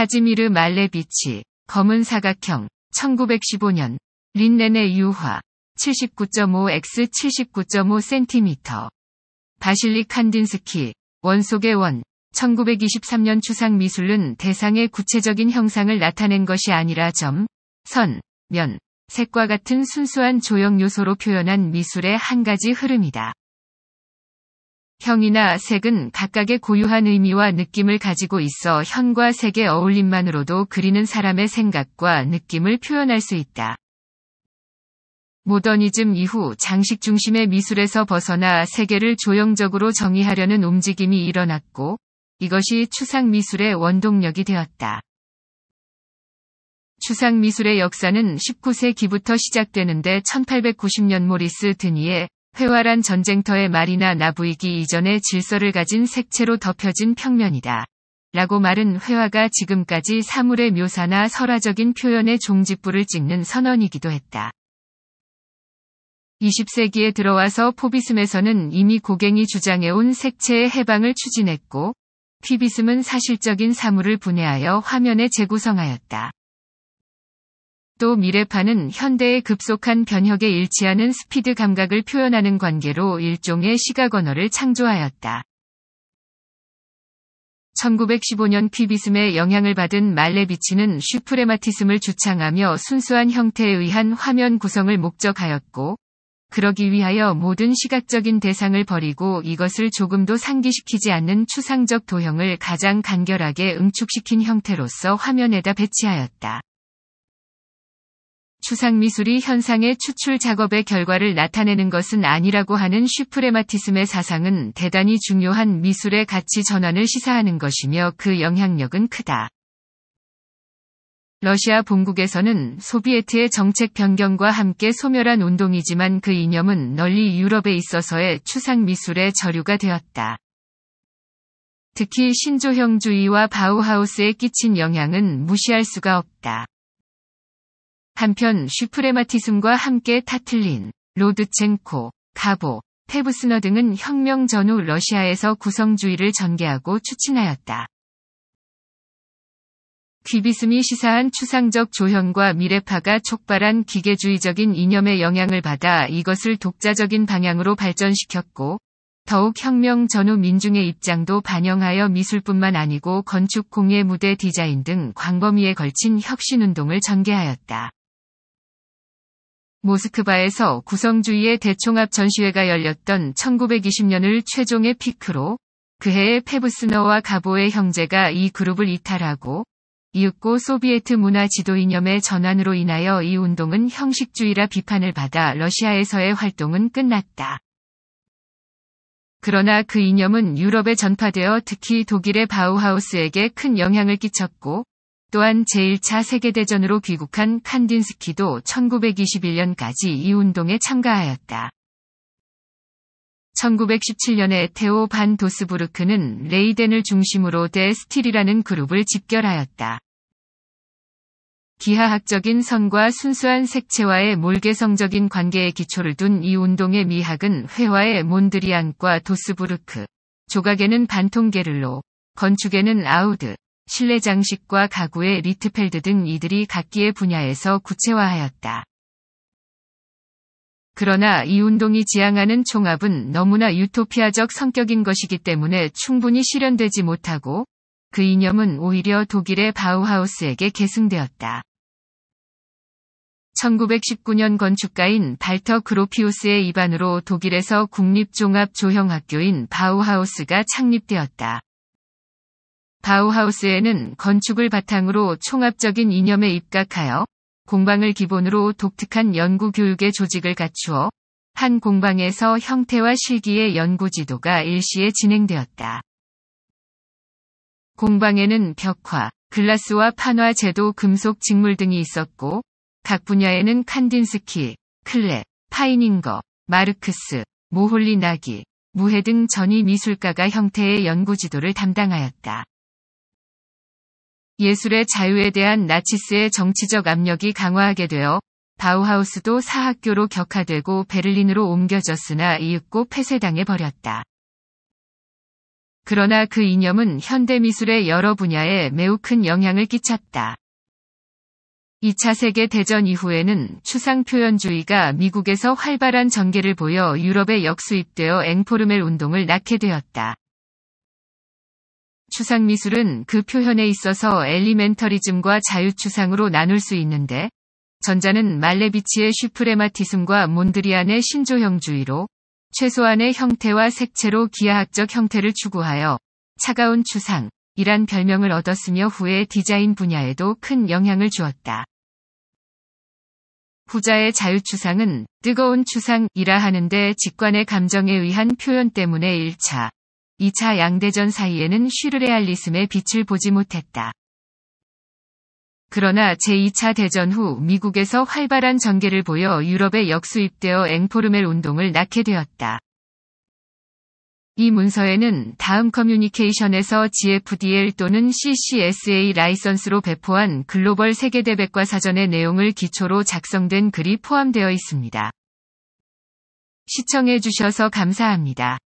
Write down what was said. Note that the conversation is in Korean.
카지미르 말레비치, 검은 사각형, 1915년, 린넨의 유화, 79.5x 79.5cm. 바실리 칸딘스키, 원속의 원, 1923년 추상 미술은 대상의 구체적인 형상을 나타낸 것이 아니라 점, 선, 면, 색과 같은 순수한 조형 요소로 표현한 미술의 한 가지 흐름이다. 형이나 색은 각각의 고유한 의미와 느낌을 가지고 있어 형과 색의 어울림만으로도 그리는 사람의 생각과 느낌을 표현할 수 있다. 모더니즘 이후 장식 중심의 미술에서 벗어나 세계를 조형적으로 정의하려는 움직임이 일어났고 이것이 추상 미술의 원동력이 되었다. 추상 미술의 역사는 19세기부터 시작되는데 1890년 모리스 드니의 회화란 전쟁터의 말이나 나부이기 이전의 질서를 가진 색채로 덮여진 평면이다. 라고 말은 회화가 지금까지 사물의 묘사나 설화적인 표현의 종지부를 찍는 선언이기도 했다. 20세기에 들어와서 포비스에서는 이미 고갱이 주장해온 색채의 해방을 추진했고, 피비스는 사실적인 사물을 분해하여 화면에 재구성하였다. 또 미래파는 현대의 급속한 변혁에 일치하는 스피드 감각을 표현하는 관계로 일종의 시각 언어를 창조하였다. 1915년 큐비즘의 영향을 받은 말레비치는 슈프레마티즘을 주창하며 순수한 형태에 의한 화면 구성을 목적하였고, 그러기 위하여 모든 시각적인 대상을 버리고 이것을 조금도 상기시키지 않는 추상적 도형을 가장 간결하게 응축시킨 형태로서 화면에다 배치하였다. 추상미술이 현상의 추출 작업의 결과를 나타내는 것은 아니라고 하는 슈프레마티즘의 사상은 대단히 중요한 미술의 가치 전환을 시사하는 것이며 그 영향력은 크다. 러시아 본국에서는 소비에트의 정책 변경과 함께 소멸한 운동이지만 그 이념은 널리 유럽에 있어서의 추상미술의 저류가 되었다. 특히 신조형주의와 바우하우스에 끼친 영향은 무시할 수가 없다. 한편 슈프레마티즘과 함께 타틀린, 로드첸코, 가보, 페브스너 등은 혁명 전후 러시아에서 구성주의를 전개하고 추진하였다. 귀비스이 시사한 추상적 조형과 미래파가 촉발한 기계주의적인 이념의 영향을 받아 이것을 독자적인 방향으로 발전시켰고, 더욱 혁명 전후 민중의 입장도 반영하여 미술뿐만 아니고 건축 공예 무대 디자인 등 광범위에 걸친 혁신운동을 전개하였다. 모스크바에서 구성주의의 대총합 전시회가 열렸던 1920년을 최종의 피크로 그해에 페브스너와 가보의 형제가 이 그룹을 이탈하고 이윽고 소비에트 문화 지도 이념의 전환으로 인하여 이 운동은 형식주의라 비판을 받아 러시아에서의 활동은 끝났다. 그러나 그 이념은 유럽에 전파되어 특히 독일의 바우하우스에게 큰 영향을 끼쳤고 또한 제1차 세계대전으로 귀국한 칸딘스키도 1921년까지 이 운동에 참가하였다. 1917년에 테오 반 도스부르크는 레이덴을 중심으로 데 스틸이라는 그룹을 집결하였다. 기하학적인 선과 순수한 색채와의 몰개성적인 관계의 기초를 둔 이 운동의 미학은 회화의 몬드리안과 도스부르크, 조각에는 반통 게를로, 건축에는 아우드, 실내 장식과 가구의 리트펠드 등 이들이 각기의 분야에서 구체화하였다. 그러나 이 운동이 지향하는 총합은 너무나 유토피아적 성격인 것이기 때문에 충분히 실현되지 못하고 그 이념은 오히려 독일의 바우하우스에게 계승되었다. 1919년 건축가인 발터 그로피우스의 입안으로 독일에서 국립종합 조형학교인 바우하우스가 창립되었다. 바우하우스에는 건축을 바탕으로 총합적인 이념에 입각하여 공방을 기본으로 독특한 연구 교육의 조직을 갖추어 한 공방에서 형태와 실기의 연구 지도가 일시에 진행되었다. 공방에는 벽화, 글라스와 판화 제도 금속 직물 등이 있었고 각 분야에는 칸딘스키, 클레, 파이닝거, 마르크스, 모홀리 나기, 무해 등 전위 미술가가 형태의 연구 지도를 담당하였다. 예술의 자유에 대한 나치스의 정치적 압력이 강화하게 되어 바우하우스도 사학교로 격하되고 베를린으로 옮겨졌으나 이윽고 폐쇄당해 버렸다. 그러나 그 이념은 현대미술의 여러 분야에 매우 큰 영향을 끼쳤다. 2차 세계 대전 이후에는 추상 표현주의가 미국에서 활발한 전개를 보여 유럽에 역수입되어 앵포르멜 운동을 낳게 되었다. 추상 미술은 그 표현에 있어서 엘리멘터리즘과 자유추상으로 나눌 수 있는데, 전자는 말레비치의 슈프레마티즘과 몬드리안의 신조형주의로 최소한의 형태와 색채로 기하학적 형태를 추구하여 차가운 추상이란 별명을 얻었으며 후에 디자인 분야에도 큰 영향을 주었다. 후자의 자유추상은 뜨거운 추상이라 하는데 직관의 감정에 의한 표현 때문에 1차 2차 양대전 사이에는 슈르레알리즘의 빛을 보지 못했다. 그러나 제2차 대전 후 미국에서 활발한 전개를 보여 유럽에 역수입되어 앵포르멜 운동을 낳게 되었다. 이 문서에는 다음 커뮤니케이션에서 GFDL 또는 CCSA 라이선스로 배포한 글로벌 세계대백과 사전의 내용을 기초로 작성된 글이 포함되어 있습니다. 시청해주셔서 감사합니다.